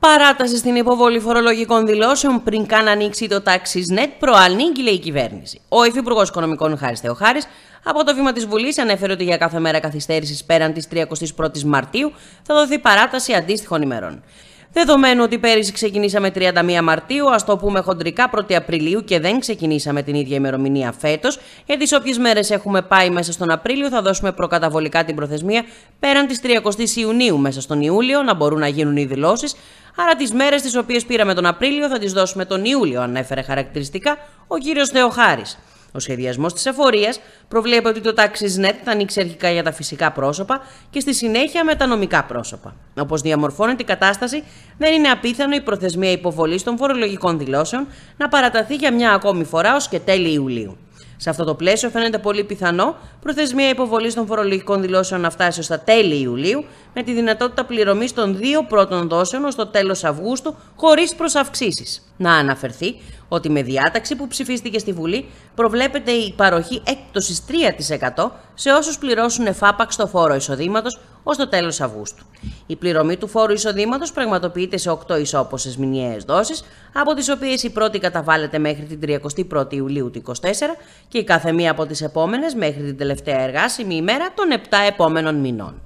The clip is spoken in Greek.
Παράταση στην υποβολή φορολογικών δηλώσεων πριν καν ανοίξει το TaxisNet προανήγγειλε η κυβέρνηση. Ο Υφυπουργός Οικονομικών Χάρη Θεοχάρης από το βήμα της Βουλής ανέφερε ότι για κάθε μέρα καθυστέρησης πέραν της 31η Μαρτίου θα δοθεί παράταση αντίστοιχων ημερών. Δεδομένου ότι πέρυσι ξεκινήσαμε 31 Μαρτίου, ας το πούμε χοντρικά 1η Απριλίου και δεν ξεκινήσαμε την ίδια ημερομηνία φέτος, για τι όποιες μέρες έχουμε πάει μέσα στον Απρίλιο θα δώσουμε προκαταβολικά την προθεσμία πέραν της 30η Ιουνίου μέσα στον Ιούλιο να μπορούν να γίνουν οι δηλώσεις. Άρα τις μέρες τις οποίες πήραμε τον Απρίλιο θα τις δώσουμε τον Ιούλιο, ανέφερε χαρακτηριστικά ο κύριος Θεοχάρης. Ο σχεδιασμός της εφορίας προβλέπει ότι το TaxisNet θα ανοίξει αρχικά για τα φυσικά πρόσωπα και στη συνέχεια με τα νομικά πρόσωπα. Όπως διαμορφώνεται η κατάσταση, δεν είναι απίθανο η προθεσμία υποβολής των φορολογικών δηλώσεων να παραταθεί για μια ακόμη φορά ως και τέλη Ιουλίου. Σε αυτό το πλαίσιο φαίνεται πολύ πιθανό προθεσμία υποβολής των φορολογικών δηλώσεων να φτάσει στα τέλη Ιουλίου, με τη δυνατότητα πληρωμής των δύο πρώτων δόσεων ως το τέλος Αυγούστου χωρίς προσαυξήσεις. Να αναφερθεί ότι με διάταξη που ψηφίστηκε στη Βουλή προβλέπεται η παροχή έκπτωσης 3% σε όσους πληρώσουν εφάπαξ το φόρο εισοδήματος ως το τέλος Αυγούστου. Η πληρωμή του φόρου εισοδήματος πραγματοποιείται σε 8 ισόποσες μηνιαίες δόσεις, από τις οποίες η πρώτη καταβάλλεται μέχρι την 31η Ιουλίου του 2024 και η κάθε μία από τις επόμενες μέχρι την τελευταία εργάσιμη ημέρα των 7 επόμενων μηνών.